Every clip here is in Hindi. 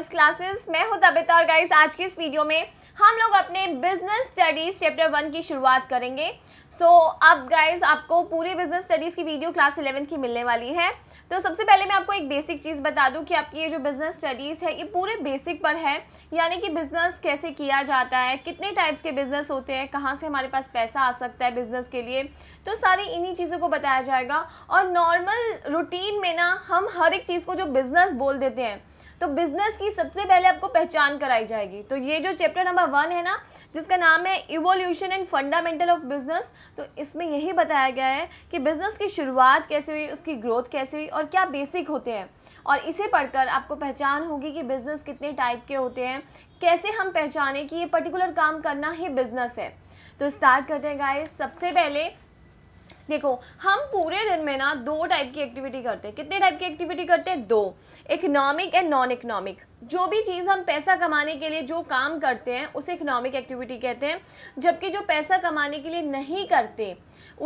कॉमर्स क्लासेस मैं हूं तबिता और गाइस आज की इस वीडियो में हम लोग अपने बिजनेस स्टडीज चैप्टर वन की शुरुआत करेंगे सो so, अब गाइस आपको पूरी बिजनेस स्टडीज की वीडियो क्लास इलेवन की मिलने वाली है तो सबसे पहले मैं आपको एक बेसिक चीज़ बता दूं कि आपकी ये जो बिज़नेस स्टडीज़ है ये पूरे बेसिक पर है यानी कि बिज़नेस कैसे किया जाता है कितने टाइप्स के बिज़नेस होते हैं कहाँ से हमारे पास पैसा आ सकता है बिज़नेस के लिए तो सारी इन्हीं चीज़ों को बताया जाएगा और नॉर्मल रूटीन में ना हम हर एक चीज़ को जो बिज़नेस बोल देते हैं तो बिजनेस की सबसे पहले आपको पहचान कराई जाएगी तो ये जो चैप्टर नंबर वन है ना जिसका नाम है evolution and fundamental of business तो इसमें यही बताया गया है कि बिजनेस की शुरुआत कैसे हुई उसकी ग्रोथ कैसे हुई और क्या बेसिक होते हैं और इसे पढ़कर आपको पहचान होगी कि बिज़नेस कितने टाइप के होते हैं कैसे हम पहचानें कि ये पर्टिकुलर काम करना ही बिज़नेस है तो स्टार्ट करते हैं गाइस सबसे पहले देखो हम पूरे दिन में ना दो टाइप की एक्टिविटी करते हैं कितने टाइप की एक्टिविटी करते हैं दो इकोनॉमिक एंड नॉन इकोनॉमिक जो भी चीज़ हम पैसा कमाने के लिए जो काम करते हैं उसे इकोनॉमिक एक्टिविटी कहते हैं जबकि जो पैसा कमाने के लिए नहीं करते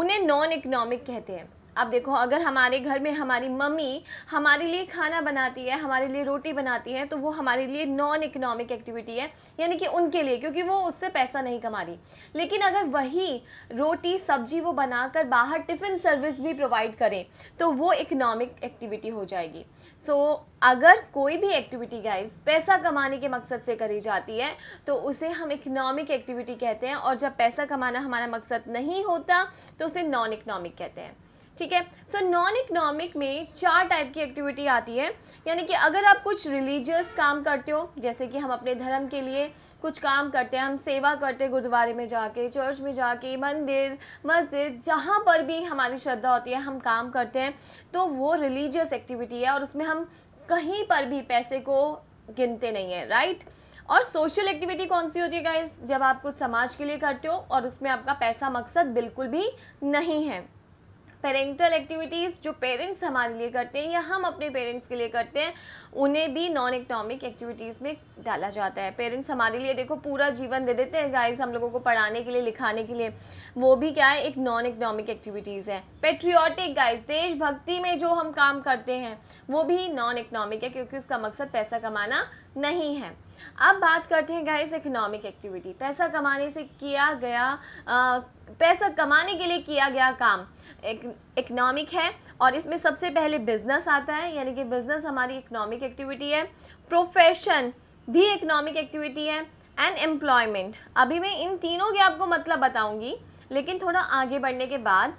उन्हें नॉन इकोनॉमिक कहते हैं अब देखो अगर हमारे घर में हमारी मम्मी हमारे लिए खाना बनाती है हमारे लिए रोटी बनाती है तो वो हमारे लिए नॉन इकोनॉमिक एक्टिविटी है यानी कि उनके लिए क्योंकि वो उससे पैसा नहीं कमा रही लेकिन अगर वही रोटी सब्जी वो बनाकर बाहर टिफ़िन सर्विस भी प्रोवाइड करें तो वो इकोनॉमिक एक्टिविटी हो जाएगी सो so, अगर कोई भी एक्टिविटी गाइस पैसा कमाने के मकसद से करी जाती है तो उसे हम इकनॉमिक एक्टिविटी कहते हैं और जब पैसा कमाना हमारा मकसद नहीं होता तो उसे नॉन इकनॉमिक कहते हैं ठीक है सो नॉन इकनॉमिक में चार टाइप की एक्टिविटी आती है यानी कि अगर आप कुछ रिलीजियस काम करते हो जैसे कि हम अपने धर्म के लिए कुछ काम करते हैं हम सेवा करते हैं गुरुद्वारे में जाके चर्च में जाके मंदिर मस्जिद जहाँ पर भी हमारी श्रद्धा होती है हम काम करते हैं तो वो रिलीजियस एक्टिविटी है और उसमें हम कहीं पर भी पैसे को गिनते नहीं हैं राइट और सोशल एक्टिविटी कौन सी होती है गाइस जब आप कुछ समाज के लिए करते हो और उसमें आपका पैसा मकसद बिल्कुल भी नहीं है पेरेंटल एक्टिविटीज़ जो पेरेंट्स हमारे लिए करते हैं या हम अपने पेरेंट्स के लिए करते हैं उन्हें भी नॉन इकोनॉमिक एक्टिविटीज़ में डाला जाता है पेरेंट्स हमारे लिए देखो पूरा जीवन दे देते हैं गाइस हम लोगों को पढ़ाने के लिए लिखाने के लिए वो भी क्या है एक नॉन इकोनॉमिक एक्टिविटीज़ है पेट्रियाटिक गाइस देशभक्ति में जो हम काम करते हैं वो भी नॉन इकोनॉमिक है क्योंकि उसका मकसद पैसा कमाना नहीं है अब बात करते हैं गाइस इकोनॉमिक एक्टिविटी पैसा कमाने से किया गया आ, पैसा कमाने के लिए किया गया काम एक इकनॉमिक है और इसमें सबसे पहले बिजनेस आता है यानी कि बिजनेस हमारी इकनॉमिक एक्टिविटी है प्रोफेशन भी इकनॉमिक एक्टिविटी है एंड एम्प्लॉयमेंट अभी मैं इन तीनों के आपको मतलब बताऊंगी लेकिन थोड़ा आगे बढ़ने के बाद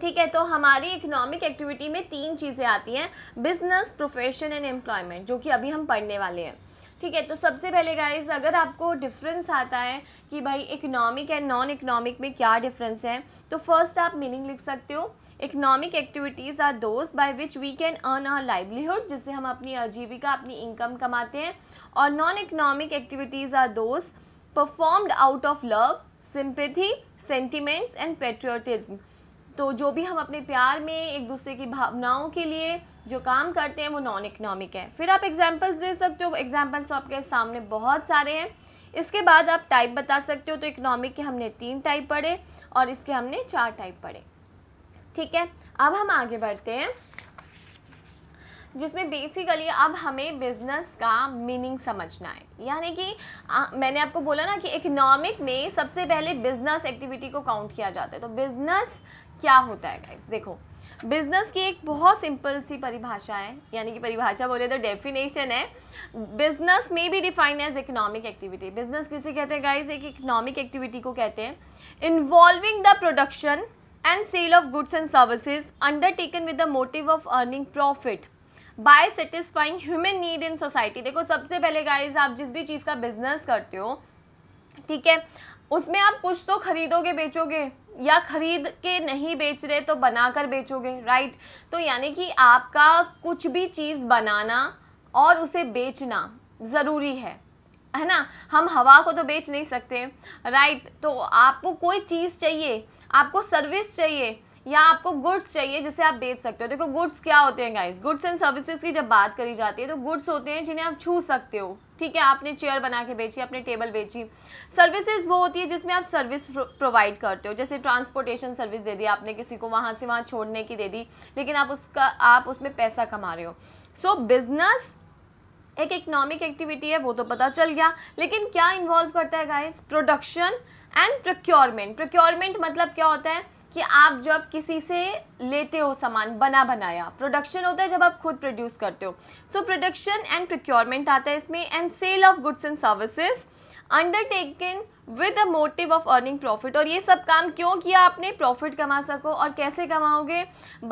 ठीक है तो हमारी इकोनॉमिक एक्टिविटी में तीन चीज़ें आती हैं बिजनेस प्रोफेशन एंड एम्प्लॉयमेंट जो कि अभी हम पढ़ने वाले हैं ठीक है तो सबसे पहले गाइज अगर आपको डिफरेंस आता है कि भाई इकनॉमिक एंड नॉन इकनॉमिक में क्या डिफरेंस है तो फर्स्ट आप मीनिंग लिख सकते हो economic activities are those by which we can earn our livelihood जिससे हम अपनी आजीविका अपनी इनकम कमाते हैं और non economic activities are those performed out of love sympathy sentiments and patriotism तो जो भी हम अपने प्यार में एक दूसरे की भावनाओं के लिए जो काम करते हैं वो नॉन इकनॉमिक है फिर आप एग्जाम्पल्स दे सकते हो एग्जाम्पल्स तो आपके सामने बहुत सारे हैं इसके बाद आप टाइप बता सकते हो तो इकनॉमिक के हमने तीन टाइप पढ़े और इसके हमने चार टाइप पढ़े ठीक है अब हम आगे बढ़ते हैं जिसमें बेसिकली अब हमें बिज़नेस का मीनिंग समझना है यानी कि आ, मैंने आपको बोला ना कि इकोनॉमिक में सबसे पहले बिज़नेस एक्टिविटी को काउंट किया जाता है तो बिज़नेस क्या होता है गाइज देखो बिजनेस की एक बहुत सिंपल सी परिभाषा है यानी कि परिभाषा बोले तो डेफिनेशन है बिजनेस में भी defined as economic activity business किसे कहते हैं गाइज एक इकोनॉमिक एक्टिविटी को कहते हैं involving the production and sale of goods and services undertaken with the motive of earning profit by satisfying human need in society देखो सबसे पहले गाइज आप जिस भी चीज़ का बिजनेस करते हो ठीक है उसमें आप कुछ तो खरीदोगे बेचोगे या खरीद के नहीं बेच रहे तो बनाकर बेचोगे राइट तो यानी कि आपका कुछ भी चीज़ बनाना और उसे बेचना ज़रूरी है है ना हम हवा को तो बेच नहीं सकते राइट तो आपको कोई चीज़ चाहिए आपको सर्विस चाहिए या आपको गुड्स चाहिए जिसे आप बेच सकते हो देखो गुड्स क्या होते हैं गाइस गुड्स एंड सर्विसेज की जब बात करी जाती है तो गुड्स होते हैं जिन्हें आप छू सकते हो ठीक है आपने चेयर बना के बेची आपने टेबल बेची सर्विसेज वो होती है जिसमें आप सर्विस प्रोवाइड करते हो जैसे ट्रांसपोर्टेशन सर्विस दे दी आपने किसी को वहाँ से वहाँ छोड़ने की दे दी लेकिन आप उसका आप उसमें पैसा कमा रहे हो सो so, बिजनेस एक इकोनॉमिक एक्टिविटी है वो तो पता चल गया लेकिन क्या इन्वॉल्व करता है guys production and procurement procurement मतलब क्या होता है कि आप जब किसी से लेते हो सामान बना बनाया प्रोडक्शन होता है जब आप खुद प्रोड्यूस करते हो सो प्रोडक्शन एंड प्रिक्योरमेंट आता है इसमें and sale of goods and services undertaking with a motive of earning profit और ये सब काम क्यों किया आपने प्रॉफिट कमा सको और कैसे कमाओगे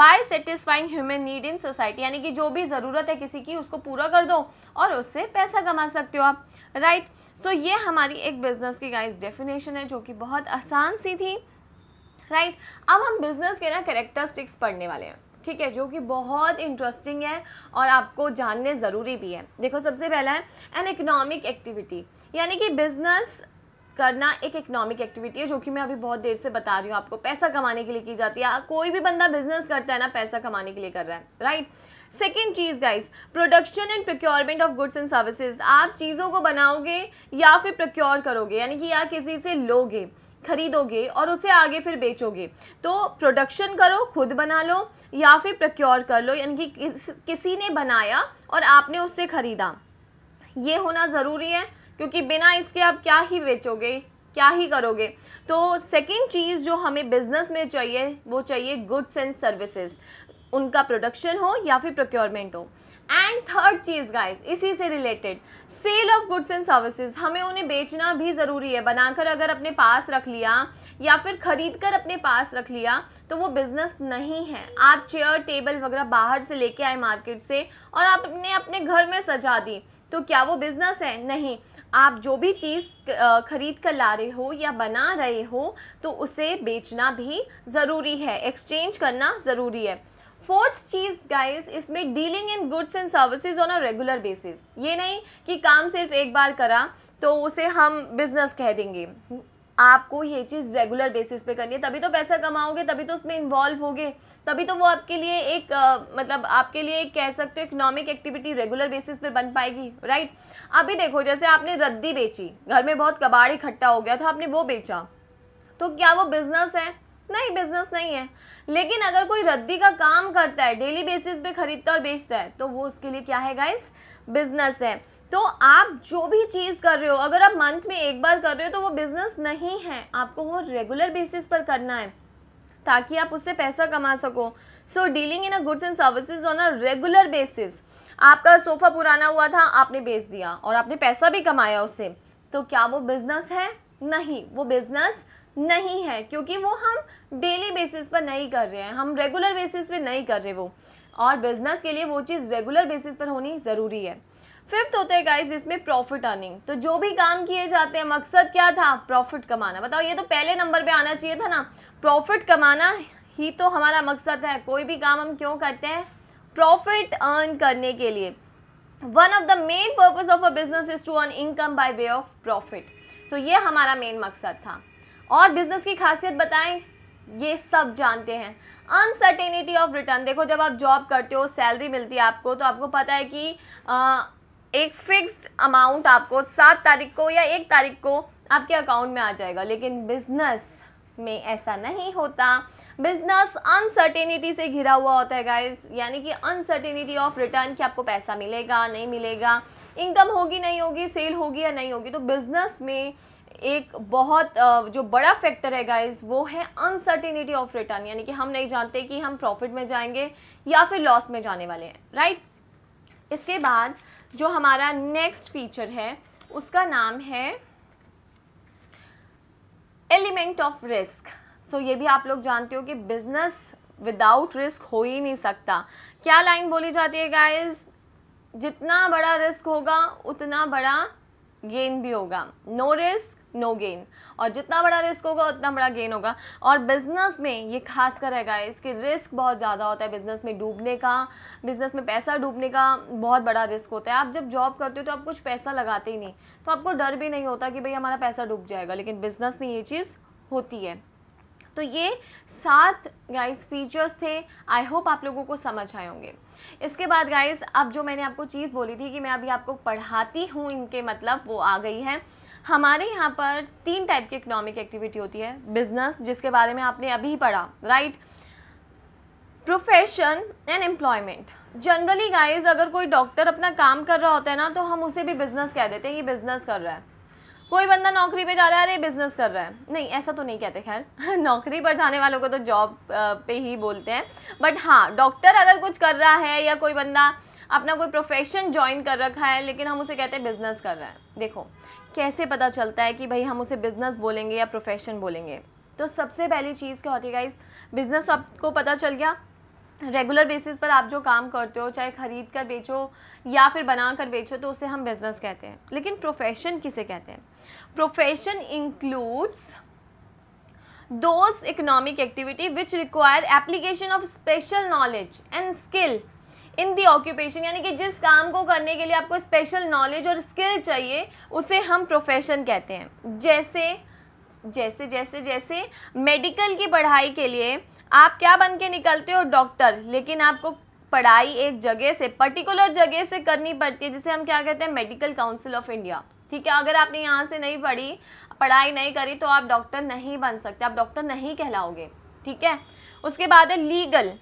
by satisfying human need in society यानी कि जो भी ज़रूरत है किसी की उसको पूरा कर दो और उससे पैसा कमा सकते हो आप राइट right? सो so, ये हमारी एक बिज़नेस की गाइस डेफिनेशन है जो कि बहुत आसान सी थी राइट अब हम बिजनेस के ना करेक्टरस्टिक्स पढ़ने वाले हैं ठीक है जो कि बहुत इंटरेस्टिंग है और आपको जानने ज़रूरी भी है देखो सबसे पहला है एन इकोनॉमिक एक्टिविटी यानी कि बिजनेस करना एक इकोनॉमिक एक्टिविटी है जो कि मैं अभी बहुत देर से बता रही हूँ आपको पैसा कमाने के लिए की जाती है कोई भी बंदा बिजनेस करता है ना पैसा कमाने के लिए कर रहा है राइट सेकेंड चीज़ guys production and procurement of goods and services आप चीज़ों को बनाओगे या फिर प्रोक्योर करोगे यानी कि या किसी से लोगे खरीदोगे और उसे आगे फिर बेचोगे तो प्रोडक्शन करो खुद बना लो या फिर प्रक्योर कर लो यानी कि किस, किसी ने बनाया और आपने उससे ख़रीदा ये होना ज़रूरी है क्योंकि बिना इसके आप क्या ही बेचोगे क्या ही करोगे तो सेकंड चीज़ जो हमें बिजनेस में चाहिए वो चाहिए गुड्स एंड सर्विसेज उनका प्रोडक्शन हो या फिर प्रोक्योरमेंट हो एंड थर्ड चीज़ गाइस इसी से related sale of goods and services हमें उन्हें बेचना भी ज़रूरी है बनाकर अगर अपने पास रख लिया या फिर ख़रीद कर अपने पास रख लिया तो वो बिज़नेस नहीं है आप चेयर टेबल वगैरह बाहर से लेके आए मार्केट से और आपने अपने घर में सजा दी तो क्या वो बिज़नेस है नहीं आप जो भी चीज़ खरीद कर ला रहे हो या बना रहे हो तो उसे बेचना भी ज़रूरी है एक्सचेंज करना ज़रूरी है फोर्थ चीज गाइस इसमें dealing in goods and services on a regular basis ये नहीं कि काम सिर्फ एक बार करा तो उसे हम बिजनेस कह देंगे आपको ये चीज़ रेगुलर बेसिस पे करनी है तभी तो पैसा कमाओगे तभी तो उसमें इन्वॉल्व होगे तभी तो वो आपके लिए एक आ, मतलब आपके लिए एक कह सकते हो इकोनॉमिक एक्टिविटी रेगुलर बेसिस पे बन पाएगी राइट अभी देखो जैसे आपने रद्दी बेची घर में बहुत कबाड़ इकट्ठा हो गया तो आपने वो बेचा तो क्या वो बिजनेस है इतना ही बिजनेस नहीं है लेकिन अगर कोई रद्दी का काम करता है डेली बेसिस पे खरीदता और बेचता है तो वो उसके लिए क्या है गाइस बिजनेस है तो आप जो भी चीज़ कर रहे हो अगर आप मंथ में एक बार कर रहे हो तो वो बिज़नेस नहीं है आपको वो रेगुलर बेसिस पर करना है ताकि आप उससे पैसा कमा सको so dealing in a goods and services on a regular basis आपका सोफ़ा पुराना हुआ था आपने बेच दिया और आपने पैसा भी कमाया उससे तो क्या वो बिज़नेस है नहीं वो बिज़नेस नहीं है क्योंकि वो हम डेली बेसिस पर नहीं कर रहे हैं हम रेगुलर बेसिस पे नहीं कर रहे वो और बिजनेस के लिए वो चीज़ रेगुलर बेसिस पर होनी ज़रूरी है फिफ्थ होता है गाइज इसमें प्रॉफिट अर्निंग तो जो भी काम किए जाते हैं मकसद क्या था प्रॉफिट कमाना बताओ ये तो पहले नंबर पे आना चाहिए था ना प्रॉफिट कमाना ही तो हमारा मकसद है कोई भी काम हम क्यों करते हैं प्रॉफिट अर्न करने के लिए one of the main purpose of a business is to earn income by way of profit so ये हमारा मेन मकसद था और बिजनेस की खासियत बताएं ये सब जानते हैं अनसर्टेनिटी ऑफ रिटर्न देखो जब आप जॉब करते हो सैलरी मिलती है आपको तो आपको पता है कि आ, एक फिक्स्ड अमाउंट आपको सात तारीख को या एक तारीख को आपके अकाउंट में आ जाएगा लेकिन बिजनेस में ऐसा नहीं होता बिजनेस अनसर्टेनिटी से घिरा हुआ होता है गाइज यानी कि अनसर्टेनिटी ऑफ रिटर्न कि आपको पैसा मिलेगा नहीं मिलेगा इनकम होगी नहीं होगी सेल होगी या नहीं होगी तो बिजनेस में एक बहुत जो बड़ा फैक्टर है गाइज वो है अनसर्टिनिटी ऑफ रिटर्न यानी कि हम नहीं जानते कि हम प्रॉफिट में जाएंगे या फिर लॉस में जाने वाले हैं राइट इसके बाद जो हमारा नेक्स्ट फीचर है उसका नाम है एलिमेंट ऑफ रिस्क सो ये भी आप लोग जानते हो कि बिजनेस विदाउट रिस्क हो ही नहीं सकता क्या लाइन बोली जाती है गाइज जितना बड़ा रिस्क होगा उतना बड़ा गेन भी होगा नो रिस्क नो गेन और जितना बड़ा रिस्क होगा उतना बड़ा गेन होगा और बिज़नेस में ये खास कर है गाइस कि रिस्क बहुत ज़्यादा होता है बिज़नेस में डूबने का बिज़नेस में पैसा डूबने का बहुत बड़ा रिस्क होता है आप जब जॉब करते हो तो आप कुछ पैसा लगाते ही नहीं तो आपको डर भी नहीं होता कि भाई हमारा पैसा डूब जाएगा लेकिन बिज़नेस में ये चीज़ होती है तो ये सात गाइस फीचर्स थे आई होप आप लोगों को समझ आए होंगे इसके बाद गाइस अब जो मैंने आपको चीज़ बोली थी कि मैं अभी आपको पढ़ाती हूँ इनके मतलब वो आ गई है हमारे यहाँ पर तीन टाइप की इकोनॉमिक एक्टिविटी होती है बिजनेस जिसके बारे में आपने अभी पढ़ा right profession and employment generally guys अगर कोई डॉक्टर अपना काम कर रहा होता है ना तो हम उसे भी बिजनेस कह देते हैं ये बिजनेस कर रहा है कोई बंदा नौकरी पे जा रहा है अरे बिजनेस कर रहा है नहीं ऐसा तो नहीं कहते खैर नौकरी पर जाने वालों को तो जॉब पे ही बोलते हैं बट हाँ डॉक्टर अगर कुछ कर रहा है या कोई बंदा अपना कोई प्रोफेशन ज्वाइन कर रखा है लेकिन हम उसे कहते हैं बिजनेस कर रहा है देखो कैसे पता चलता है कि भाई हम उसे बिज़नेस बोलेंगे या प्रोफेशन बोलेंगे तो सबसे पहली चीज़ क्या होती है गाइस बिज़नेस तो आपको पता चल गया रेगुलर बेसिस पर आप जो काम करते हो चाहे ख़रीद कर बेचो या फिर बना कर बेचो तो उसे हम बिज़नेस कहते हैं लेकिन प्रोफेशन किसे कहते हैं profession includes those economic activity which require application of special knowledge and skill in the occupation यानी कि जिस काम को करने के लिए आपको स्पेशल नॉलेज और स्किल चाहिए उसे हम प्रोफेशन कहते हैं जैसे जैसे जैसे जैसे मेडिकल की पढ़ाई के लिए आप क्या बन के निकलते हो डॉक्टर लेकिन आपको पढ़ाई एक जगह से पर्टिकुलर जगह से करनी पड़ती है जिसे हम क्या कहते हैं मेडिकल काउंसिल ऑफ इंडिया ठीक है अगर आपने यहाँ से नहीं पढ़ी पढ़ाई नहीं करी तो आप डॉक्टर नहीं बन सकते आप डॉक्टर नहीं कहलाओगे ठीक है उसके बाद है लीगल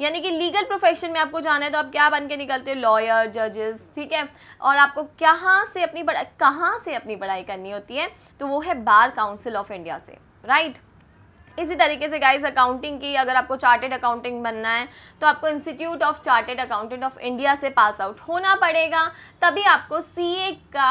यानी कि लीगल प्रोफेशन में आपको जाना है तो आप क्या बन के निकलते हो लॉयर जजेस ठीक है और आपको कहाँ से अपनी पढ़ाई कहाँ से अपनी पढ़ाई करनी होती है तो वो है बार काउंसिल ऑफ इंडिया से राइट इसी तरीके से गाइस अकाउंटिंग की अगर आपको चार्टेड अकाउंटिंग बनना है तो आपको institute of chartered accountant of India से पास आउट होना पड़ेगा तभी आपको सीए का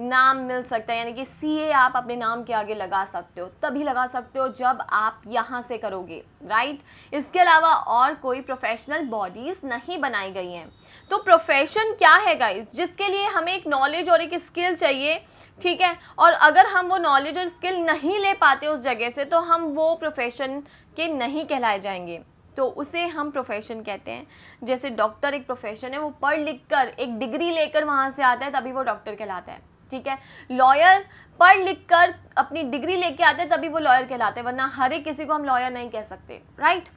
नाम मिल सकता है यानी कि सी आप अपने नाम के आगे लगा सकते हो तभी लगा सकते हो जब आप यहाँ से करोगे राइट इसके अलावा और कोई प्रोफेशनल बॉडीज़ नहीं बनाई गई हैं तो प्रोफेशन क्या है गाइज जिसके लिए हमें एक नॉलेज और एक स्किल चाहिए ठीक है और अगर हम वो नॉलेज और स्किल नहीं ले पाते उस जगह से तो हम वो प्रोफेशन के नहीं कहलाए जाएंगे तो उसे हम प्रोफेशन कहते हैं जैसे डॉक्टर एक प्रोफेशन है वो पढ़ लिख कर एक डिग्री लेकर वहाँ से आता है तभी वो डॉक्टर कहलाता है ठीक है लॉयर पढ़ लिख कर अपनी डिग्री लेके आते हैं तभी वो लॉयर कहलाते हैं वरना हर एक किसी को हम लॉयर नहीं कह सकते राइट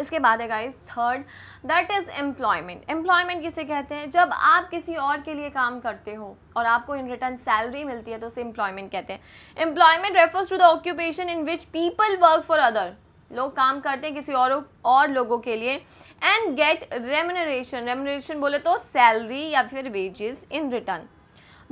इसके बाद है guys third that is employment employment किसे कहते हैं जब आप किसी और के लिए काम करते हो और आपको इन रिटर्न सैलरी मिलती है तो उसे एम्प्लॉयमेंट कहते हैं employment refers to the occupation in which people work for other लोग काम करते हैं किसी और और लोगों के लिए एंड गेट रेमनरेशन रेमनरेशन बोले तो सैलरी या फिर wages in return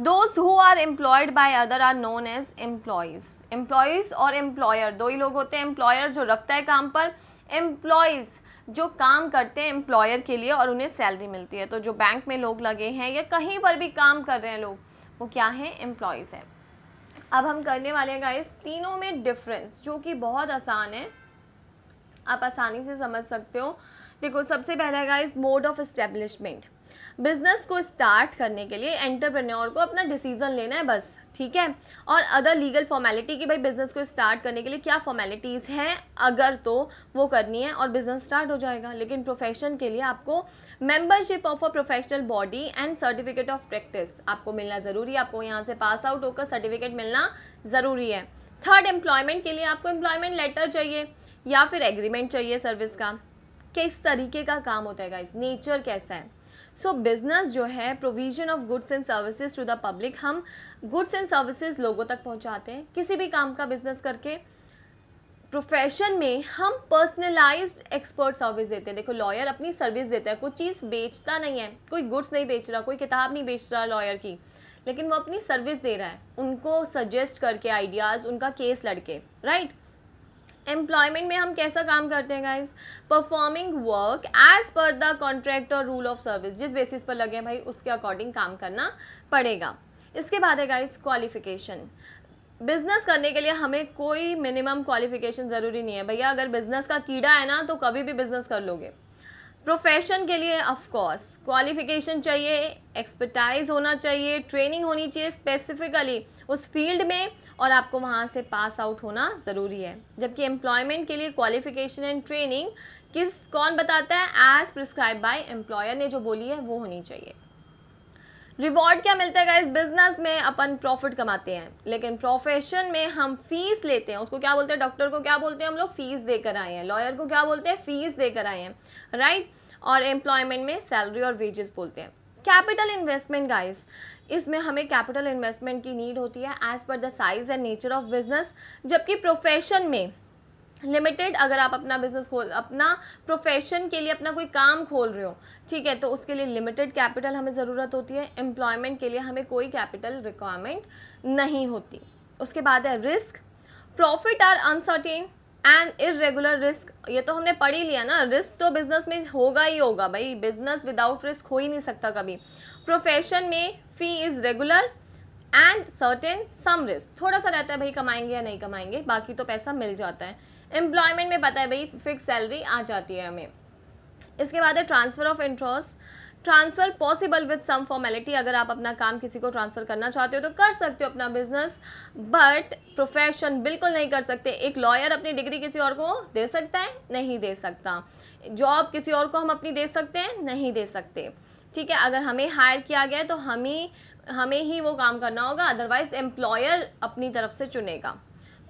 those who are employed by other are known as employees employees और एम्प्लॉयर दो ही लोग होते हैं एम्प्लॉयर जो रखता है काम पर एम्प्लॉयज़ जो काम करते हैं एम्प्लॉयर के लिए और उन्हें सैलरी मिलती है तो जो बैंक में लोग लगे हैं या कहीं पर भी काम कर रहे हैं लोग वो क्या हैं एम्प्लॉयज़ हैं अब हम करने वाले हैं गाइस तीनों में डिफरेंस जो कि बहुत आसान है आप आसानी से समझ सकते हो देखो सबसे पहला है guys mode of establishment business को स्टार्ट करने के लिए एंटरप्रेन्योर को अपना डिसीजन लेना है बस ठीक है और अदर लीगल फॉर्मेलिटी की भाई बिजनेस को स्टार्ट करने के लिए क्या फॉर्मेलिटीज़ हैं अगर तो वो करनी है और बिजनेस स्टार्ट हो जाएगा लेकिन प्रोफेशन के लिए आपको membership of a professional body and certificate of practice आपको मिलना ज़रूरी है आपको यहाँ से पास आउट होकर सर्टिफिकेट मिलना ज़रूरी है थर्ड एम्प्लॉयमेंट के लिए आपको एम्प्लॉयमेंट लेटर चाहिए या फिर एग्रीमेंट चाहिए सर्विस का किस तरीके का काम होता है इस नेचर कैसा है सो बिजनेस जो है provision of goods and services to the public हम गुड्स एंड सर्विसेज लोगों तक पहुंचाते हैं किसी भी काम का बिजनेस करके प्रोफेशन में हम पर्सनलाइज्ड एक्सपर्ट सर्विस देते हैं देखो लॉयर अपनी सर्विस देता है कोई चीज़ बेचता नहीं है कोई गुड्स नहीं बेच रहा कोई किताब नहीं बेच रहा लॉयर की लेकिन वो अपनी सर्विस दे रहा है उनको सजेस्ट करके आइडियाज़ उनका केस लड़के राइट right? एम्प्लॉयमेंट में हम कैसा काम करते हैं guys performing work as per the contract और रूल ऑफ सर्विस जिस बेसिस पर लगे भाई उसके अकॉर्डिंग काम करना पड़ेगा इसके बाद है गाइज क्वालिफिकेशन बिजनेस करने के लिए हमें कोई मिनिमम क्वालिफिकेशन ज़रूरी नहीं है भैया अगर बिजनेस का कीड़ा है ना तो कभी भी बिजनेस कर लोगे प्रोफेशन के लिए ऑफ कोर्स क्वालिफिकेशन चाहिए एक्सपर्टाइज होना चाहिए ट्रेनिंग होनी चाहिए स्पेसिफिकली उस फील्ड में और आपको वहाँ से पास आउट होना ज़रूरी है जबकि एम्प्लॉयमेंट के लिए क्वालिफिकेशन एंड ट्रेनिंग किस कौन बताता है एज प्रिस्क्राइब बाई एम्प्लॉयर ने जो बोली है वो होनी चाहिए रिवॉर्ड क्या मिलता है इस बिजनेस में अपन प्रॉफिट कमाते हैं लेकिन प्रोफेशन में हम फीस लेते हैं उसको क्या बोलते हैं डॉक्टर को क्या बोलते हैं हम लोग फीस देकर आए हैं लॉयर को क्या बोलते हैं फीस देकर आए हैं राइट और एम्प्लॉयमेंट में सैलरी और वेजेस बोलते हैं कैपिटल इन्वेस्टमेंट गाइस इसमें हमें कैपिटल इन्वेस्टमेंट की नीड होती है as per the size and nature of business जबकि प्रोफेशन में लिमिटेड अगर आप अपना बिजनेस खोल अपना प्रोफेशन के लिए अपना कोई काम खोल रहे हो ठीक है तो उसके लिए लिमिटेड कैपिटल हमें ज़रूरत होती है एम्प्लॉयमेंट के लिए हमें कोई कैपिटल रिक्वायरमेंट नहीं होती उसके बाद है risk profit are uncertain and irregular risk ये तो हमने पढ़ ही लिया ना रिस्क तो बिजनेस में होगा ही होगा भाई बिजनेस विदाउट रिस्क हो ही नहीं सकता कभी प्रोफेशन में fee is regular and certain some risk थोड़ा सा रहता है भाई कमाएंगे या नहीं कमाएंगे बाकी तो पैसा मिल जाता है एम्प्लॉयमेंट में पता है भाई फिक्स सैलरी आ जाती है हमें इसके बाद है transfer of interest transfer possible with some formality अगर आप अपना काम किसी को ट्रांसफ़र करना चाहते हो तो कर सकते हो अपना बिजनेस बट प्रोफेशन बिल्कुल नहीं कर सकते एक लॉयर अपनी डिग्री किसी और को दे सकता है नहीं दे सकता जॉब किसी और को हम अपनी दे सकते हैं नहीं दे सकते ठीक है अगर हमें हायर किया गया है तो ही हमें ही वो काम करना होगा अदरवाइज एम्प्लॉयर अपनी तरफ से चुनेगा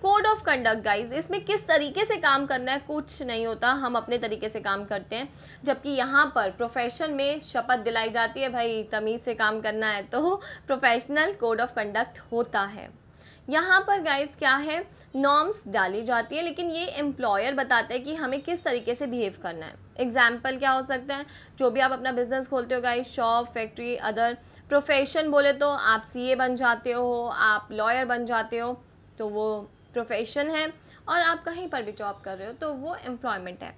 कोड ऑफ कंडक्ट गाइज इसमें किस तरीके से काम करना है कुछ नहीं होता हम अपने तरीके से काम करते हैं जबकि यहाँ पर प्रोफेशन में शपथ दिलाई जाती है भाई तमीज़ से काम करना है तो प्रोफेशनल कोड ऑफ कंडक्ट होता है यहाँ पर गाइज क्या है नॉर्म्स डाली जाती है लेकिन ये एम्प्लॉयर बताता है कि हमें किस तरीके से बिहेव करना है एग्जाम्पल क्या हो सकता है जो भी आप अपना बिजनेस खोलते हो guys shop factory other profession बोले तो आप सीए बन जाते हो आप लॉयर बन जाते हो तो वो प्रोफेशन है और आप कहीं पर भी जॉब कर रहे हो तो वो एम्प्लॉयमेंट है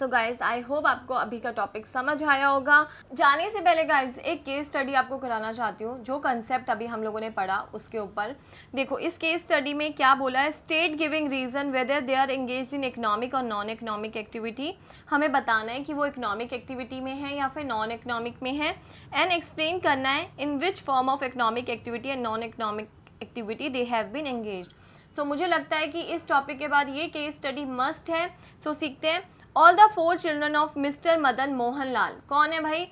सो गाइज आई होप आपको अभी का टॉपिक समझ आया होगा जाने से पहले गाइज एक केस स्टडी आपको कराना चाहती हूँ जो कंसेप्ट अभी हम लोगों ने पढ़ा उसके ऊपर देखो इस केस स्टडी में क्या बोला है state giving reason whether they are engage in economic और नॉन इकनॉमिक एक्टिविटी हमें बताना है कि वो इकनॉमिक एक्टिविटी में है या फिर नॉन इकनॉमिक में है एंड एक्सप्लेन करना है in which form of economic activity and non economic activity they have been engage so मुझे लगता है कि इस टॉपिक के बाद ये केस स्टडी मस्ट है सो so, सीखते हैं all the four children of mister Madan Mohan Lal कौन है भाई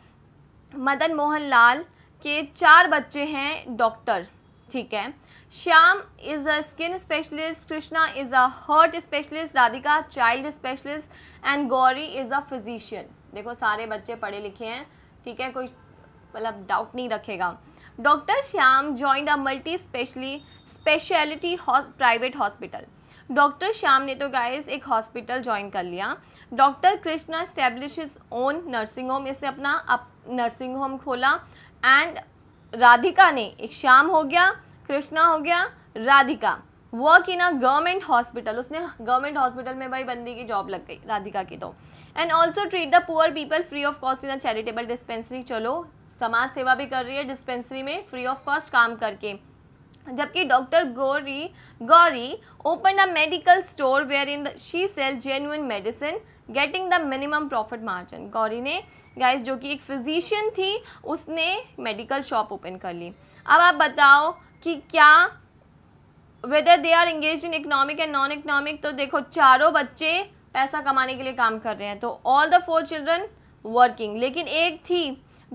मदन मोहन लाल के चार बच्चे हैं डॉक्टर ठीक है Shyam is a skin specialist Krishna is a heart specialist Radhika child specialist and Gauri is a physician देखो सारे बच्चे पढ़े लिखे हैं ठीक है कोई मतलब डाउट नहीं रखेगा doctor Shyam joined a multi specially speciality private hospital doctor Shyam ने तो गाइस एक हॉस्पिटल ज्वाइन कर लिया doctor Krishna establish is own nursing home इसने अपना अप नर्सिंग होम खोला एंड राधिका ने एक श्याम हो गया कृष्णा हो गया Radhika work in a government hospital उसने गवर्नमेंट हॉस्पिटल में भाई बंदी की जॉब लग गई राधिका की तो and also treat the poor people free of cost in a charitable dispensary चलो समाज सेवा भी कर रही है डिस्पेंसरी में फ्री ऑफ कॉस्ट काम करके जबकि doctor Gauri Gauri open a medical store wherein she sell genuine medicine getting the minimum profit margin Gauri ने गाइस जो कि एक फिजिशियन थी उसने मेडिकल शॉप ओपन कर ली अब आप बताओ कि क्या whether they are engage in economic and non economic तो देखो चारों बच्चे पैसा कमाने के लिए काम कर रहे हैं तो all the four children working लेकिन एक थी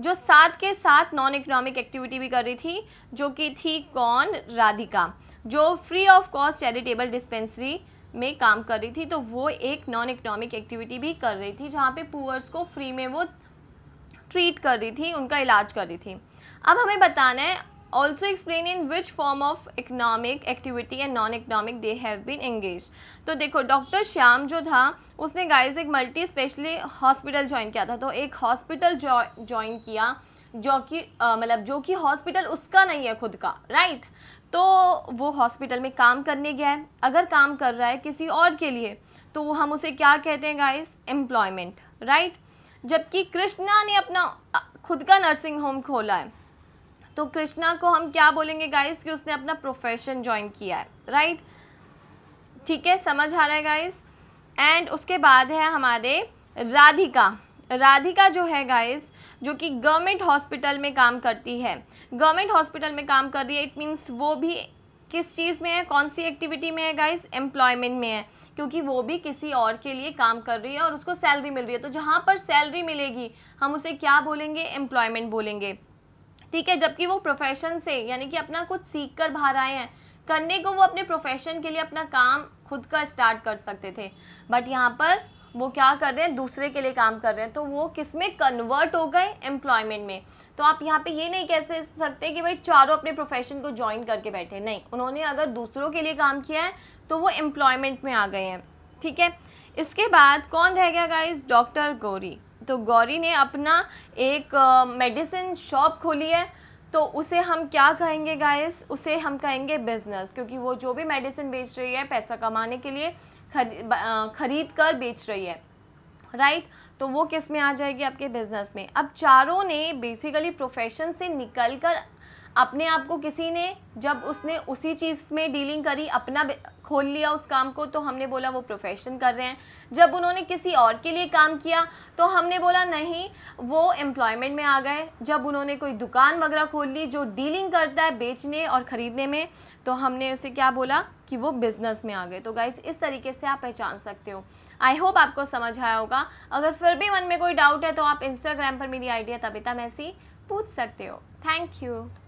जो साथ के साथ नॉन इकोनॉमिक एक्टिविटी भी कर रही थी जो कि थी कौन राधिका जो free of cost charitable dispensary में काम कर रही थी तो वो एक नॉन इकोनॉमिक एक्टिविटी भी कर रही थी जहाँ पे पुअर्स को फ्री में वो ट्रीट कर रही थी उनका इलाज कर रही थी अब हमें बताना है also explain in which form of economic activity and non economic they have been engage तो देखो डॉक्टर श्याम जो था उसने गाइज एक मल्टी स्पेशली हॉस्पिटल ज्वाइन किया था तो एक हॉस्पिटल ज्वाइन किया जो कि मतलब जो कि हॉस्पिटल उसका नहीं है खुद का राइट right? तो वो हॉस्पिटल में काम करने गया है अगर काम कर रहा है किसी और के लिए तो हम उसे क्या कहते हैं गाइस एम्प्लॉयमेंट राइट जबकि कृष्णा ने अपना खुद का नर्सिंग होम खोला है तो कृष्णा को हम क्या बोलेंगे गाइस कि उसने अपना प्रोफेशन ज्वाइन किया है राइट ठीक है समझ आ रहा है गाइस एंड उसके बाद है हमारे राधिका राधिका जो है गाइस जो कि गवर्नमेंट हॉस्पिटल में काम करती है गवर्नमेंट हॉस्पिटल में काम कर रही है इट मीन्स वो भी किस चीज़ में है कौन सी एक्टिविटी में है गाइस एम्प्लॉयमेंट में है क्योंकि वो भी किसी और के लिए काम कर रही है और उसको सैलरी मिल रही है तो जहाँ पर सैलरी मिलेगी हम उसे क्या बोलेंगे एम्प्लॉयमेंट बोलेंगे ठीक है जबकि वो प्रोफेशन से यानी कि अपना कुछ सीख कर बाहर आए हैं करने को वो अपने प्रोफेशन के लिए अपना काम खुद का स्टार्ट कर सकते थे बट यहाँ पर वो क्या कर रहे हैं दूसरे के लिए काम कर रहे हैं तो वो किस में कन्वर्ट हो गए एम्प्लॉयमेंट में तो आप यहाँ पे ये नहीं कह सकते कि भाई चारों अपने प्रोफेशन को ज्वाइन करके बैठे नहीं उन्होंने अगर दूसरों के लिए काम किया है तो वो एम्प्लॉयमेंट में आ गए हैं ठीक है इसके बाद कौन रह गया गाइज डॉक्टर गौरी तो गौरी ने अपना एक मेडिसिन शॉप खोली है तो उसे हम क्या कहेंगे गाइस उसे हम कहेंगे बिज़नेस क्योंकि वो जो भी मेडिसिन बेच रही है पैसा कमाने के लिए खरी, खरीद कर बेच रही है राइट right? तो वो किस में आ जाएगी आपके बिजनेस में अब चारों ने बेसिकली प्रोफेशन से निकल कर अपने आप को किसी ने जब उसने उसी चीज़ में डीलिंग करी अपना खोल लिया उस काम को तो हमने बोला वो प्रोफेशन कर रहे हैं जब उन्होंने किसी और के लिए काम किया तो हमने बोला नहीं वो एम्प्लॉयमेंट में आ गए जब उन्होंने कोई दुकान वगैरह खोल ली जो डीलिंग करता है बेचने और ख़रीदने में तो हमने उसे क्या बोला कि वो बिज़नेस में आ गए तो गाइज इस तरीके से आप पहचान सकते हो आई होप आपको समझ आया होगा अगर फिर भी मन में कोई डाउट है तो आप इंस्टाग्राम पर मेरी आइडिया तबिता मैसी पूछ सकते हो थैंक यू